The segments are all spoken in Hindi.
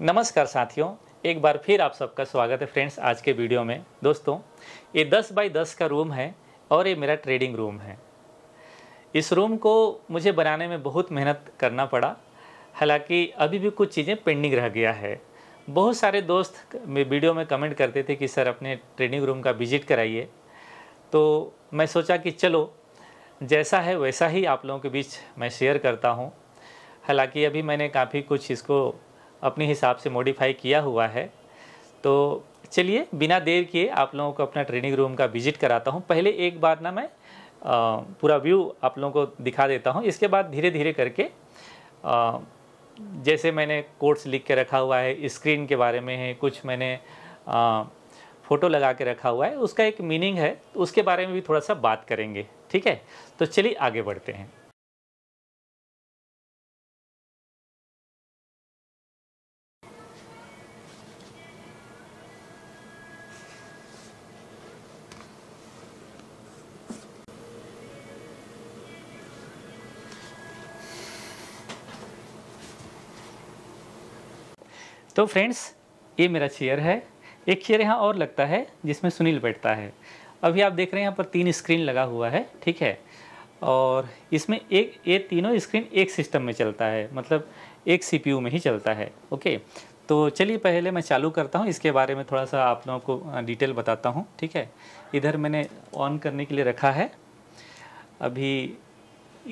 नमस्कार साथियों एक बार फिर आप सबका स्वागत है फ्रेंड्स आज के वीडियो में दोस्तों ये 10 बाई 10 का रूम है और ये मेरा ट्रेडिंग रूम है इस रूम को मुझे बनाने में बहुत मेहनत करना पड़ा हालांकि अभी भी कुछ चीज़ें पेंडिंग रह गया है बहुत सारे दोस्त वीडियो में कमेंट करते थे कि सर अपने ट्रेडिंग रूम का विजिट कराइए तो मैं सोचा कि चलो जैसा है वैसा ही आप लोगों के बीच मैं शेयर करता हूँ हालांकि अभी मैंने काफ़ी कुछ इसको अपने हिसाब से मॉडिफाई किया हुआ है तो चलिए बिना देर किए आप लोगों को अपना ट्रेनिंग रूम का विजिट कराता हूँ पहले एक बार ना मैं पूरा व्यू आप लोगों को दिखा देता हूँ इसके बाद धीरे धीरे करके आ, जैसे मैंने कोर्स लिख के रखा हुआ है स्क्रीन के बारे में है कुछ मैंने आ, फ़ोटो लगा के रखा हुआ है उसका एक मीनिंग है तो उसके बारे में भी थोड़ा सा बात करेंगे ठीक है तो चलिए आगे बढ़ते हैं तो फ्रेंड्स ये मेरा चेयर है एक चेयर यहाँ और लगता है जिसमें सुनील बैठता है अभी आप देख रहे हैं यहाँ पर तीन स्क्रीन लगा हुआ है ठीक है और इसमें एक ये तीनों स्क्रीन एक सिस्टम में चलता है मतलब एक सीपीयू में ही चलता है ओके तो चलिए पहले मैं चालू करता हूँ इसके बारे में थोड़ा सा आप लोगों को डिटेल बताता हूँ ठीक है इधर मैंने ऑन करने के लिए रखा है अभी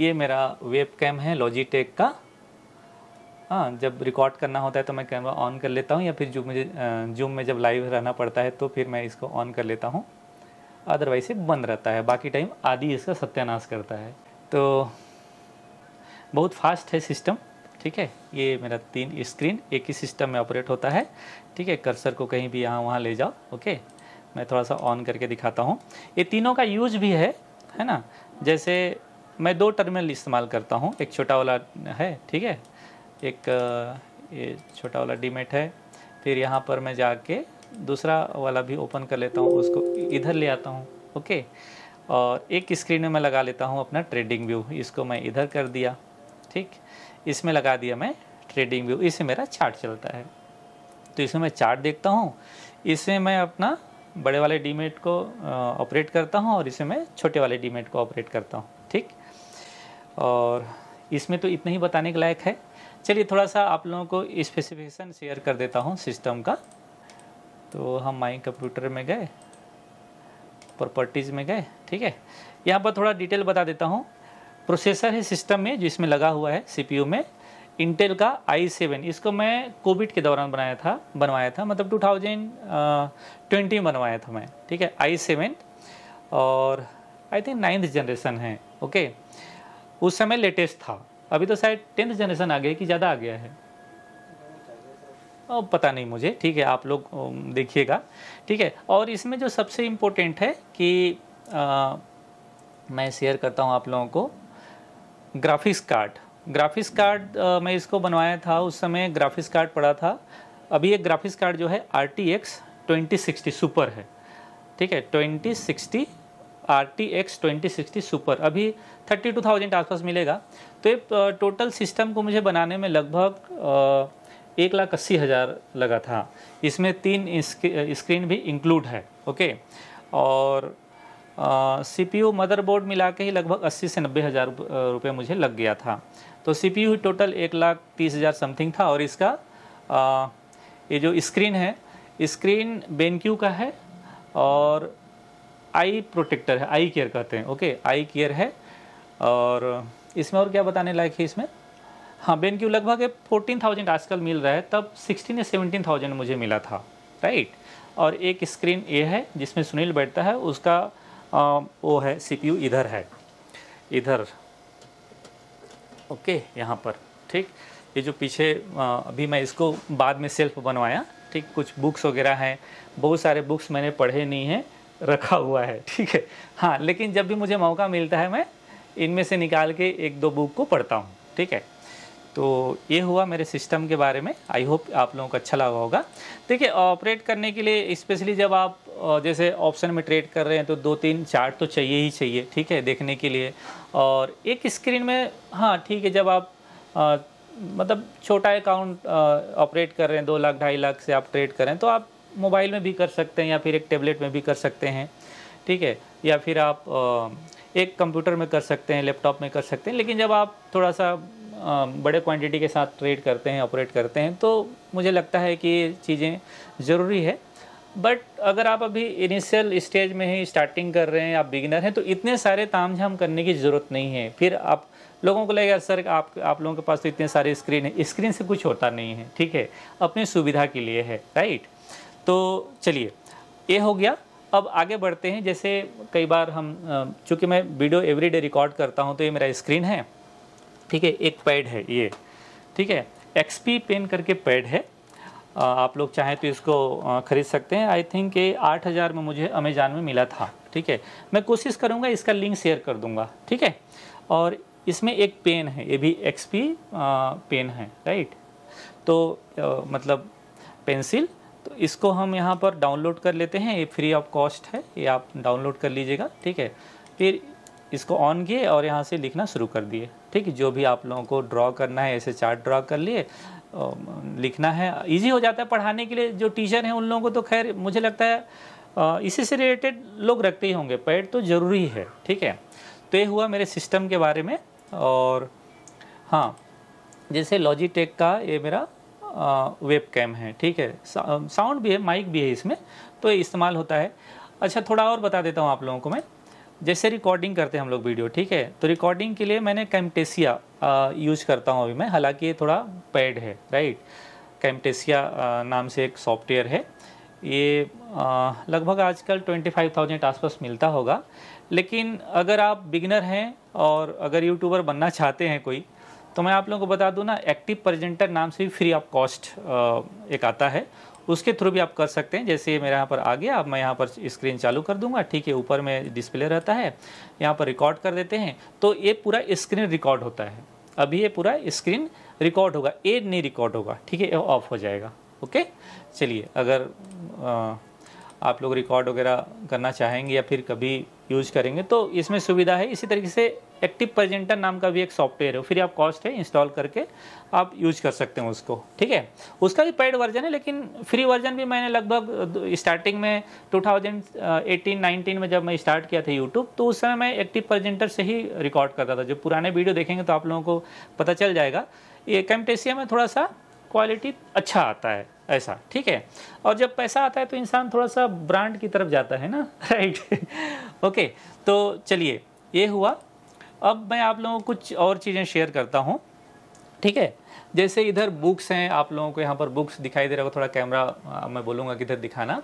ये मेरा वेब कैम है लॉजीटेक का हाँ जब रिकॉर्ड करना होता है तो मैं कैमरा ऑन कर लेता हूँ या फिर जो मुझे जूम में जब लाइव रहना पड़ता है तो फिर मैं इसको ऑन कर लेता हूँ अदरवाइज ये बंद रहता है बाकी टाइम आदि इसका सत्यानाश करता है तो बहुत फास्ट है सिस्टम ठीक है ये मेरा तीन स्क्रीन एक ही सिस्टम में ऑपरेट होता है ठीक है कर्सर को कहीं भी यहाँ वहाँ ले जाओ ओके मैं थोड़ा सा ऑन करके दिखाता हूँ ये तीनों का यूज भी है है ना जैसे मैं दो टर्मिनल इस्तेमाल करता हूँ एक छोटा वाला है ठीक है एक ये छोटा वाला डीमेट है फिर यहाँ पर मैं जाके दूसरा वाला भी ओपन कर लेता हूँ उसको इधर ले आता हूँ ओके और एक स्क्रीन में मैं लगा लेता हूँ अपना ट्रेडिंग व्यू इसको मैं इधर कर दिया ठीक इसमें लगा दिया मैं ट्रेडिंग व्यू इससे मेरा चार्ट चलता है तो इसमें मैं चार्ट देखता हूँ इसमें मैं अपना बड़े वाले डीमेट को ऑपरेट करता हूँ और इसमें मैं छोटे वाले डीमेट को ऑपरेट करता हूँ ठीक और इसमें तो इतना ही बताने के लायक है चलिए थोड़ा सा आप लोगों को स्पेसिफिकेशन शेयर कर देता हूँ सिस्टम का तो हम माई कंप्यूटर में गए प्रॉपर्टीज़ में गए ठीक है यहाँ पर थोड़ा डिटेल बता देता हूँ प्रोसेसर है सिस्टम में जिसमें लगा हुआ है सीपीयू में इंटेल का आई सेवन इसको मैं कोविड के दौरान बनाया था बनवाया था मतलब टू थाउजेंड ट्वेंटी में बनवाया था मैं ठीक है आई सेवन और आई थिंक नाइन्थ जनरेशन है ओके उस समय लेटेस्ट था अभी तो शायद टेंथ जनरेशन आ गया कि ज़्यादा आ गया है और पता नहीं मुझे ठीक है आप लोग देखिएगा ठीक है और इसमें जो सबसे इम्पोर्टेंट है कि आ, मैं शेयर करता हूँ आप लोगों को ग्राफिक्स कार्ड ग्राफिक्स कार्ड मैं इसको बनवाया था उस समय ग्राफिक्स कार्ड पड़ा था अभी ये ग्राफिक्स कार्ड जो है R T X twenty sixty super है ठीक है twenty sixty R T X twenty sixty super अभी थर्टी टू थाउजेंड आसपास मिलेगा तो ये टोटल सिस्टम को मुझे बनाने में लगभग एक लाख अस्सी हज़ार लगा था इसमें तीन स्क्रीन भी इंक्लूड है ओके और सी पी यू मदरबोर्ड मिला के ही लगभग अस्सी से नब्बे हज़ार रुपये मुझे लग गया था तो सी पी यू टोटल एक लाख तीस हज़ार समथिंग था और इसका ये जो स्क्रीन है स्क्रीन बेनक्यू का है और आई प्रोटेक्टर है आई केयर कहते हैं ओके आई केयर है और इसमें और क्या बताने लायक है इसमें हाँ बेन क्यू लगभग फोर्टीन थाउजेंड आजकल मिल रहा है तब सिक्सटीन या सेवनटीन थाउजेंड मुझे मिला था राइट और एक स्क्रीन ए है जिसमें सुनील बैठता है उसका आ, वो है सी इधर है इधर ओके यहाँ पर ठीक ये जो पीछे आ, अभी मैं इसको बाद में सेल्फ बनवाया ठीक कुछ बुक्स वगैरह हैं बहुत सारे बुक्स मैंने पढ़े नहीं हैं रखा हुआ है ठीक है हाँ लेकिन जब भी मुझे मौका मिलता है मैं इनमें से निकाल के एक दो बुक को पढ़ता हूँ ठीक है तो ये हुआ मेरे सिस्टम के बारे में आई होप आप लोगों को अच्छा लगा होगा देखिए ऑपरेट करने के लिए स्पेशली जब आप जैसे ऑप्शन में ट्रेड कर रहे हैं तो दो तीन चार्ट तो चाहिए ही चाहिए ठीक है देखने के लिए और एक स्क्रीन में हाँ ठीक है जब आप आ, मतलब छोटा अकाउंट ऑपरेट कर रहे हैं दो लाख ढाई लाख से आप ट्रेड करें तो आप मोबाइल में भी कर सकते हैं या फिर एक टेबलेट में भी कर सकते हैं ठीक है या फिर आप एक कंप्यूटर में कर सकते हैं लैपटॉप में कर सकते हैं लेकिन जब आप थोड़ा सा बड़े क्वांटिटी के साथ ट्रेड करते हैं ऑपरेट करते हैं तो मुझे लगता है कि ये चीज़ें ज़रूरी है बट अगर आप अभी इनिशियल स्टेज में ही स्टार्टिंग कर रहे हैं आप बिगिनर हैं तो इतने सारे ताम झाम करने की ज़रूरत नहीं है फिर आप लोगों को लगेगा सर आप आप लोगों के पास तो इतने सारे स्क्रीन है स्क्रीन से कुछ होता नहीं है ठीक है अपनी सुविधा के लिए है राइट तो चलिए ये हो गया अब आगे बढ़ते हैं जैसे कई बार हम चूँकि मैं वीडियो एवरीडे रिकॉर्ड करता हूँ तो ये मेरा स्क्रीन है ठीक है एक पैड है ये ठीक है एक्सपी पेन करके पैड है आप लोग चाहें तो इसको ख़रीद सकते हैं आई थिंक ये आठ हज़ार में मुझे अमेज़ान में मिला था ठीक है मैं कोशिश करूँगा इसका लिंक शेयर कर दूँगा ठीक है और इसमें एक पेन है ये भी एक्सपी पेन है राइट तो आ, मतलब पेंसिल तो इसको हम यहाँ पर डाउनलोड कर लेते हैं ये फ्री ऑफ कॉस्ट है ये आप डाउनलोड कर लीजिएगा ठीक है फिर इसको ऑन किए और यहाँ से लिखना शुरू कर दिए ठीक है जो भी आप लोगों को ड्रॉ करना है ऐसे चार्ट ड्रॉ कर लिए लिखना है इजी हो जाता है पढ़ाने के लिए जो टीचर हैं उन लोगों को तो खैर मुझे लगता है इसी से रिलेटेड लोग रखते ही होंगे पैड तो ज़रूरी है ठीक है तो ये हुआ मेरे सिस्टम के बारे में और हाँ जैसे लॉजिटेक का ये मेरा वेब कैम है ठीक है साउंड भी है माइक भी है इसमें तो ये इस्तेमाल होता है अच्छा थोड़ा और बता देता हूँ आप लोगों को मैं जैसे रिकॉर्डिंग करते हैं हम लोग वीडियो ठीक है तो रिकॉर्डिंग के लिए मैंने कैमटेसिया यूज करता हूँ अभी मैं हालांकि ये थोड़ा पैड है राइट कैमटेसिया नाम से एक सॉफ्टवेयर है ये लगभग आजकल 25,000 आसपास मिलता होगा लेकिन अगर आप बिगनर हैं और अगर यूट्यूबर बनना चाहते हैं कोई तो मैं आप लोगों को बता दूँ ना एक्टिव प्रेजेंटर नाम से भी फ्री ऑफ कॉस्ट एक आता है उसके थ्रू भी आप कर सकते हैं जैसे मेरे यहाँ पर आ गया अब मैं यहाँ पर स्क्रीन चालू कर दूंगा ठीक है ऊपर में डिस्प्ले रहता है यहाँ पर रिकॉर्ड कर देते हैं तो ये पूरा स्क्रीन रिकॉर्ड होता है अभी ये पूरा स्क्रीन रिकॉर्ड होगा ए नहीं रिकॉर्ड होगा ठीक है ऑफ हो जाएगा ओके चलिए अगर आ, आप लोग रिकॉर्ड वगैरह करना चाहेंगे या फिर कभी यूज करेंगे तो इसमें सुविधा है इसी तरीके से एक्टिव प्रेजेंटर नाम का भी एक सॉफ्टवेयर है फिर आप कॉस्ट है इंस्टॉल करके आप यूज कर सकते हैं उसको ठीक है उसका भी पेड वर्जन है लेकिन फ्री वर्जन भी मैंने लगभग स्टार्टिंग में 2018 19 में जब मैं स्टार्ट किया था यूट्यूब तो उस समय मैं एक्टिव प्रेजेंटर से ही रिकॉर्ड करता था जो पुराने वीडियो देखेंगे तो आप लोगों को पता चल जाएगा ये कैमटेसिया में थोड़ा सा क्वालिटी अच्छा आता है ऐसा ठीक है और जब पैसा आता है तो इंसान थोड़ा सा ब्रांड की तरफ जाता है ना राइट ओके तो चलिए ये हुआ अब मैं आप लोगों को कुछ और चीज़ें शेयर करता हूँ ठीक है जैसे इधर बुक्स हैं आप लोगों को यहाँ पर बुक्स दिखाई दे रहा होगा थोड़ा कैमरा मैं बोलूँगा किधर दिखाना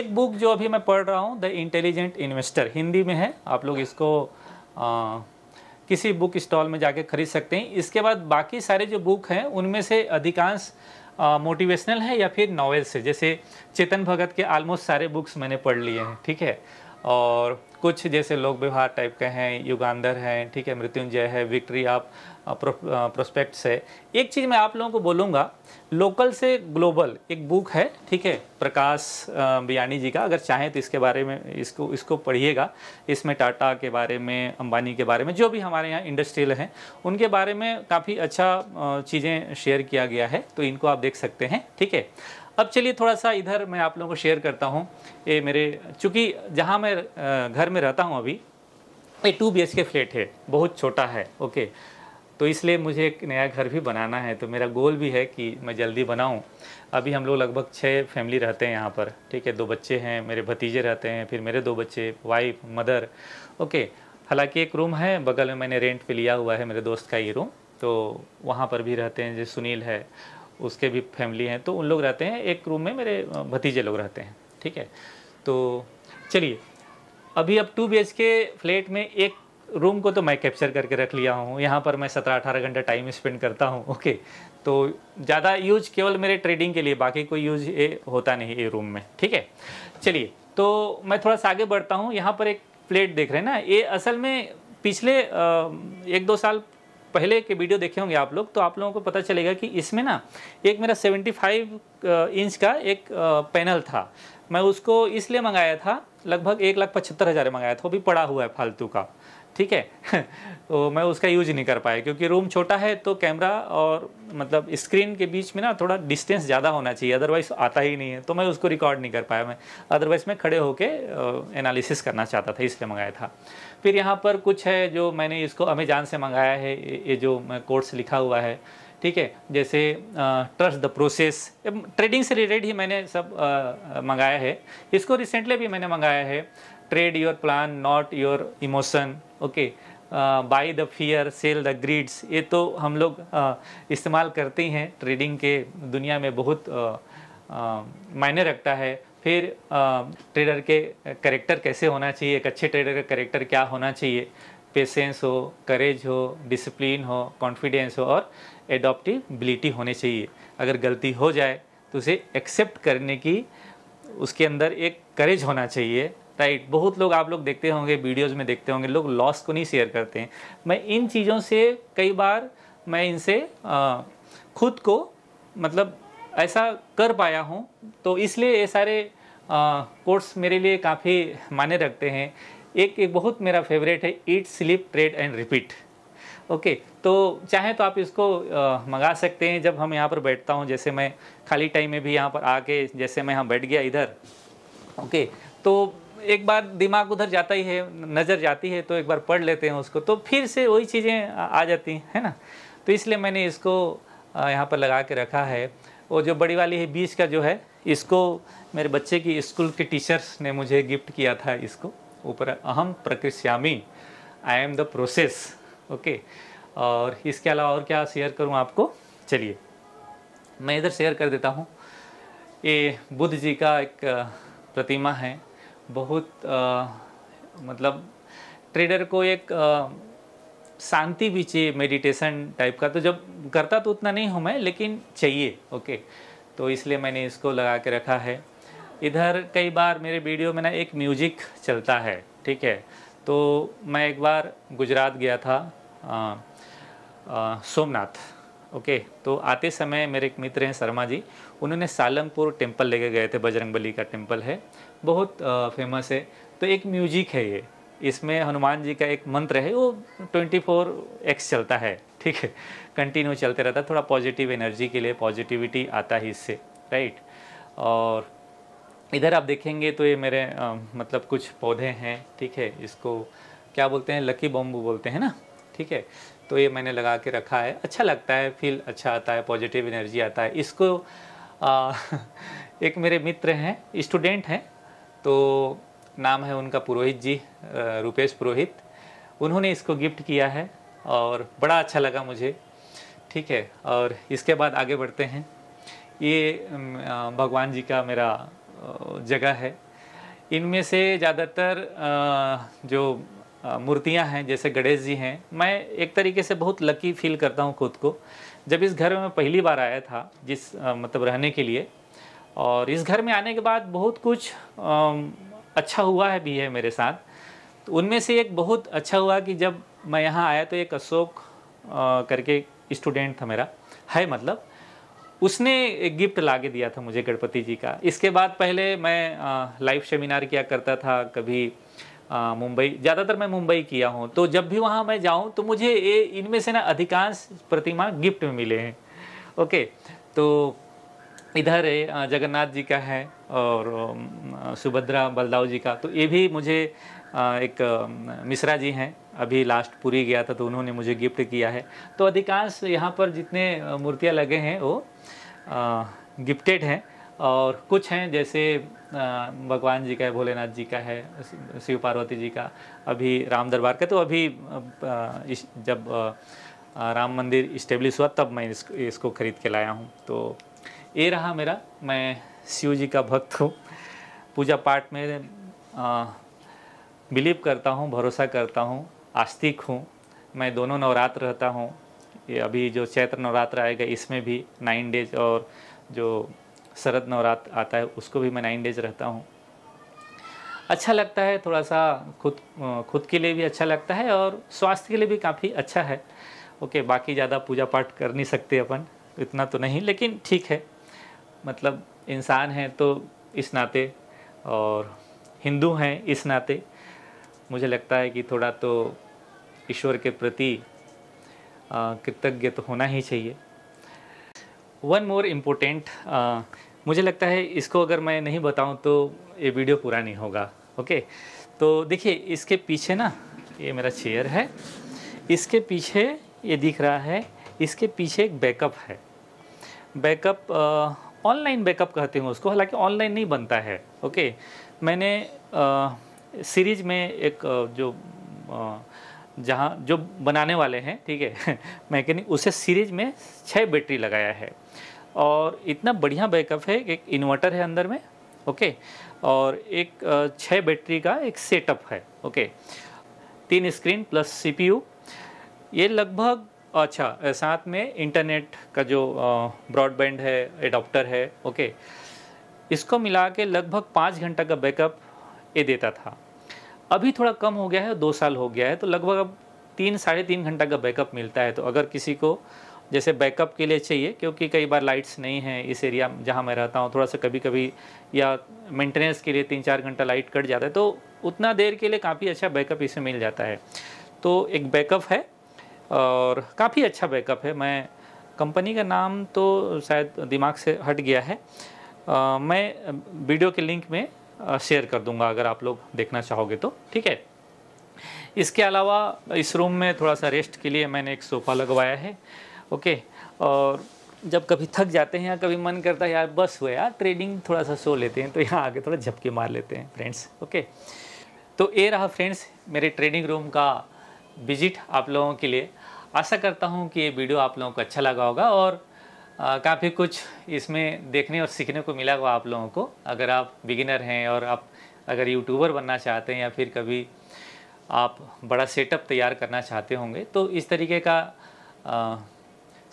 एक बुक जो अभी मैं पढ़ रहा हूँ द इंटेलिजेंट इन्वेस्टर हिंदी में है आप लोग इसको आ, किसी बुक स्टॉल में जाके खरीद सकते हैं इसके बाद बाकी सारे जो बुक हैं उनमें से अधिकांश मोटिवेशनल है या फिर नॉवेल्स है जैसे चेतन भगत के आलमोस्ट सारे बुक्स मैंने पढ़ लिए हैं ठीक है और कुछ जैसे लोक व्यवहार टाइप के हैं युगांधर हैं ठीक है मृत्युंजय है विक्ट्री आप प्रो, प्रोस्पेक्ट्स है एक चीज़ मैं आप लोगों को बोलूँगा लोकल से ग्लोबल एक बुक है ठीक है प्रकाश बियानी जी का अगर चाहें तो इसके बारे में इसको इसको पढ़िएगा इसमें टाटा के बारे में अंबानी के बारे में जो भी हमारे यहाँ इंडस्ट्रियल हैं उनके बारे में काफ़ी अच्छा चीज़ें शेयर किया गया है तो इनको आप देख सकते हैं ठीक है अब चलिए थोड़ा सा इधर मैं आप लोगों को शेयर करता हूँ ये मेरे चूँकि जहाँ मैं घर में रहता हूँ अभी ये टू बी के फ्लैट है बहुत छोटा है ओके तो इसलिए मुझे एक नया घर भी बनाना है तो मेरा गोल भी है कि मैं जल्दी बनाऊँ अभी हम लोग लगभग छः फैमिली रहते हैं यहाँ पर ठीक है दो बच्चे हैं मेरे भतीजे रहते हैं फिर मेरे दो बच्चे वाइफ मदर ओके हालांकि एक रूम है बगल में मैंने रेंट पे लिया हुआ है मेरे दोस्त का ये रूम तो वहाँ पर भी रहते हैं जैसे सुनील है उसके भी फैमिली हैं तो उन लोग रहते हैं एक रूम में मेरे भतीजे लोग रहते हैं ठीक है तो चलिए अभी अब टू बी के फ्लैट में एक रूम को तो मैं कैप्चर करके रख लिया हूँ यहाँ पर मैं सत्रह अठारह घंटा टाइम स्पेंड करता हूँ ओके तो ज़्यादा यूज केवल मेरे ट्रेडिंग के लिए बाकी कोई यूज ये होता नहीं ये रूम में ठीक है चलिए तो मैं थोड़ा सा आगे बढ़ता हूँ यहाँ पर एक फ्लेट देख रहे हैं ना ये असल में पिछले एक दो साल पहले के वीडियो देखे होंगे आप लोग तो आप लोगों को पता चलेगा कि इसमें ना एक मेरा 75 इंच का एक पैनल था मैं उसको इसलिए मंगाया था लगभग एक लाख पचहत्तर हज़ार मंगाया था वो भी पड़ा हुआ है फालतू का ठीक है तो मैं उसका यूज नहीं कर पाया क्योंकि रूम छोटा है तो कैमरा और मतलब स्क्रीन के बीच में ना थोड़ा डिस्टेंस ज़्यादा होना चाहिए अदरवाइज़ आता ही नहीं है तो मैं उसको रिकॉर्ड नहीं कर पाया मैं अदरवाइज़ मैं खड़े होकर एनालिसिस करना चाहता था इसलिए मंगाया था फिर यहाँ पर कुछ है जो मैंने इसको अमेजान से मंगाया है ये जो कोर्स लिखा हुआ है ठीक है जैसे ट्रस्ट द प्रोसेस ट्रेडिंग से रिलेटेड ही मैंने सब आ, मंगाया है इसको रिसेंटली भी मैंने मंगाया है trade your plan not your emotion okay buy the fear sell the greeds ये तो हम लोग इस्तेमाल करते हैं ट्रेडिंग के दुनिया में बहुत मायने रखता है फिर ट्रेडर के करेक्टर कैसे होना चाहिए एक अच्छे ट्रेडर का करेक्टर क्या होना चाहिए पेशेंस हो करेज हो डिसिप्लिन हो कॉन्फिडेंस हो और एडोप्टिबिलिटी होनी चाहिए अगर गलती हो जाए तो उसे एक्सेप्ट करने की उसके अंदर एक करेज होना चाहिए राइट बहुत लोग आप लोग देखते होंगे वीडियोज़ में देखते होंगे लोग लॉस को नहीं शेयर करते हैं मैं इन चीज़ों से कई बार मैं इनसे खुद को मतलब ऐसा कर पाया हूँ तो इसलिए ये सारे कोर्स मेरे लिए काफ़ी माने रखते हैं एक एक बहुत मेरा फेवरेट है eat sleep trade and repeat okay तो चाहे तो आप इसको आ, मंगा सकते हैं जब हम यहाँ पर बैठता हूँ जैसे मैं खाली टाइम में भी यहाँ पर आके जैसे मैं यहाँ बैठ गया इधर ओके तो एक बार दिमाग उधर जाता ही है नज़र जाती है तो एक बार पढ़ लेते हैं उसको तो फिर से वही चीज़ें आ जाती हैं है ना तो इसलिए मैंने इसको यहाँ पर लगा के रखा है वो जो बड़ी वाली है बीच का जो है इसको मेरे बच्चे की स्कूल के टीचर्स ने मुझे गिफ्ट किया था इसको ऊपर अहम प्रकृश्यामी I am the process okay और इसके अलावा और क्या शेयर करूँ आपको चलिए मैं इधर शेयर कर देता हूँ ये बुद्ध जी का एक प्रतिमा है बहुत आ, मतलब ट्रेडर को एक आ, शांति भी चाहिए मेडिटेशन टाइप का तो जब करता तो उतना नहीं हूँ मैं लेकिन चाहिए ओके तो इसलिए मैंने इसको लगा के रखा है इधर कई बार मेरे वीडियो में ना एक म्यूजिक चलता है ठीक है तो मैं एक बार गुजरात गया था आ, आ, सोमनाथ ओके तो आते समय मेरे एक मित्र हैं शर्मा जी उन्होंने सालमपुर टेम्पल लेके गए थे बजरंगबली का टेम्पल है बहुत आ, फेमस है तो एक म्यूजिक है ये इसमें हनुमान जी का एक मंत्र है वो 24 एक्स चलता है ठीक है कंटिन्यू चलते रहता है थोड़ा पॉजिटिव एनर्जी के लिए पॉजिटिविटी आता है इससे राइट और इधर आप देखेंगे तो ये मेरे आ, मतलब कुछ पौधे हैं ठीक है इसको क्या बोलते हैं लकी बॉम्बू बोलते हैं ना ठीक है तो ये मैंने लगा के रखा है अच्छा लगता है फील अच्छा आता है पॉजिटिव एनर्जी आता है इसको आ, एक मेरे मित्र हैं स्टूडेंट हैं तो नाम है उनका पुरोहित जी रुपेश पुरोहित उन्होंने इसको गिफ्ट किया है और बड़ा अच्छा लगा मुझे ठीक है और इसके बाद आगे बढ़ते हैं ये भगवान जी का मेरा जगह है इनमें से ज़्यादातर जो मूर्तियां हैं जैसे गणेश जी हैं मैं एक तरीके से बहुत लकी फील करता हूं खुद को जब इस घर में पहली बार आया था जिस मतलब रहने के लिए और इस घर में आने के बाद बहुत कुछ अच्छा हुआ है भी है मेरे साथ तो उनमें से एक बहुत अच्छा हुआ कि जब मैं यहाँ आया तो एक अशोक करके स्टूडेंट था मेरा है मतलब उसने एक गिफ्ट ला के दिया था मुझे गणपति जी का इसके बाद पहले मैं लाइव सेमिनार किया करता था कभी मुंबई ज़्यादातर मैं मुंबई किया हूँ तो जब भी वहाँ मैं जाऊँ तो मुझे ये इनमें से ना अधिकांश प्रतिमा गिफ्ट में मिले हैं ओके तो इधर जगन्नाथ जी का है और सुभद्रा बलदाव जी का तो ये भी मुझे एक मिश्रा जी हैं अभी लास्ट पूरी गया था तो उन्होंने मुझे गिफ्ट किया है तो अधिकांश यहाँ पर जितने मूर्तियाँ लगे हैं वो गिफ्टेड हैं और कुछ हैं जैसे भगवान जी का है भोलेनाथ जी का है शिव पार्वती जी का अभी राम दरबार का तो अभी जब राम मंदिर इस्टेब्लिश हुआ तब मैं इसको ख़रीद के लाया हूँ तो ये रहा मेरा मैं शिव जी का भक्त हूँ पूजा पाठ में बिलीव करता हूँ भरोसा करता हूँ आस्तिक हूँ मैं दोनों नवरात्र रहता हूँ ये अभी जो चैत्र नवरात्र आएगा इसमें भी नाइन डेज और जो शरद नवरात्र आता है उसको भी मैं नाइन डेज रहता हूँ अच्छा लगता है थोड़ा सा खुद खुद के लिए भी अच्छा लगता है और स्वास्थ्य के लिए भी काफ़ी अच्छा है ओके बाकी ज़्यादा पूजा पाठ कर नहीं सकते अपन इतना तो नहीं लेकिन ठीक है मतलब इंसान हैं तो इस नाते और हिंदू हैं इस नाते मुझे लगता है कि थोड़ा तो ईश्वर के प्रति कृतज्ञ तो होना ही चाहिए वन मोर इम्पोर्टेंट मुझे लगता है इसको अगर मैं नहीं बताऊं तो ये वीडियो पूरा नहीं होगा ओके तो देखिए इसके पीछे ना ये मेरा चेयर है इसके पीछे ये दिख रहा है इसके पीछे एक बैकअप है बैकअप ऑनलाइन बैकअप कहते हैं उसको हालांकि ऑनलाइन नहीं बनता है ओके मैंने सीरीज में एक जो जहाँ जो बनाने वाले हैं ठीक है मैकेनिक उसे सीरीज में छः बैटरी लगाया है और इतना बढ़िया बैकअप है एक इन्वर्टर है अंदर में ओके और एक छः बैटरी का एक सेटअप है ओके तीन स्क्रीन प्लस सीपीयू ये लगभग अच्छा साथ में इंटरनेट का जो ब्रॉडबैंड है एडॉप्टर है ओके इसको मिला के लगभग पाँच घंटा का बैकअप ये देता था अभी थोड़ा कम हो गया है दो साल हो गया है तो लगभग अब तीन साढ़े तीन घंटा का बैकअप मिलता है तो अगर किसी को जैसे बैकअप के लिए चाहिए क्योंकि कई बार लाइट्स नहीं हैं इस एरिया जहाँ मैं रहता हूँ थोड़ा सा कभी कभी या मेंटेनेंस के लिए तीन चार घंटा लाइट कट जाता है तो उतना देर के लिए काफ़ी अच्छा बैकअप इसे मिल जाता है तो एक बैकअप है और काफ़ी अच्छा बैकअप है मैं कंपनी का नाम तो शायद दिमाग से हट गया है आ, मैं वीडियो के लिंक में शेयर कर दूंगा अगर आप लोग देखना चाहोगे तो ठीक है इसके अलावा इस रूम में थोड़ा सा रेस्ट के लिए मैंने एक सोफ़ा लगवाया है ओके और जब कभी थक जाते हैं या कभी मन करता है यार बस हुआ यार ट्रेडिंग थोड़ा सा सो लेते हैं तो यहाँ आके थोड़ा झपके मार लेते हैं फ्रेंड्स ओके तो ये रहा फ्रेंड्स मेरे ट्रेडिंग रूम का विजिट आप लोगों के लिए आशा करता हूँ कि ये वीडियो आप लोगों को अच्छा लगा होगा और काफ़ी कुछ इसमें देखने और सीखने को मिला हुआ आप लोगों को अगर आप बिगिनर हैं और आप अगर यूट्यूबर बनना चाहते हैं या फिर कभी आप बड़ा सेटअप तैयार करना चाहते होंगे तो इस तरीके का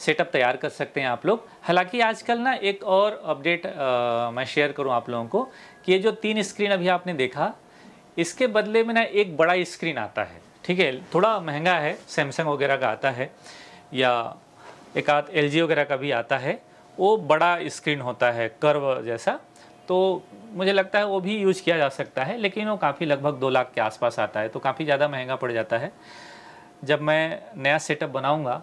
सेटअप तैयार कर सकते हैं आप लोग हालांकि आजकल ना एक और अपडेट मैं शेयर करूं आप लोगों को कि ये जो तीन स्क्रीन अभी आपने देखा इसके बदले में ना एक बड़ा स्क्रीन आता है ठीक है थोड़ा महंगा है सैमसंग वगैरह का आता है या एक आध एल वगैरह का भी आता है वो बड़ा स्क्रीन होता है कर्व जैसा तो मुझे लगता है वो भी यूज़ किया जा सकता है लेकिन वो काफ़ी लगभग दो लाख के आसपास आता है तो काफ़ी ज़्यादा महंगा पड़ जाता है जब मैं नया सेटअप बनाऊँगा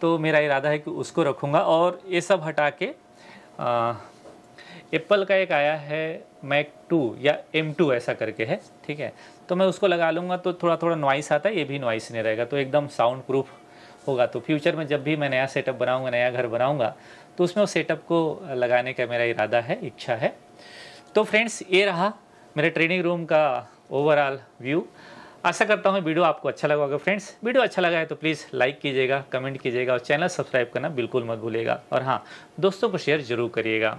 तो मेरा इरादा है कि उसको रखूँगा और ये सब हटा के आ, एप्पल का एक आया है मैक टू या एम टू ऐसा करके है ठीक है तो मैं उसको लगा लूँगा तो थोड़ा थोड़ा नॉइस आता है ये भी नॉइस नहीं रहेगा तो एकदम साउंड प्रूफ होगा तो फ्यूचर में जब भी मैं नया सेटअप बनाऊँगा नया घर बनाऊँगा तो उसमें उस सेटअप को लगाने का मेरा इरादा है इच्छा है तो फ्रेंड्स ये रहा मेरे ट्रेनिंग रूम का ओवरऑल व्यू आशा करता हूँ वीडियो आपको अच्छा लगा होगा फ्रेंड्स वीडियो अच्छा लगा है तो प्लीज़ लाइक कीजिएगा कमेंट कीजिएगा और चैनल सब्सक्राइब करना बिल्कुल मत भूलिएगा और हाँ दोस्तों को शेयर जरूर करिएगा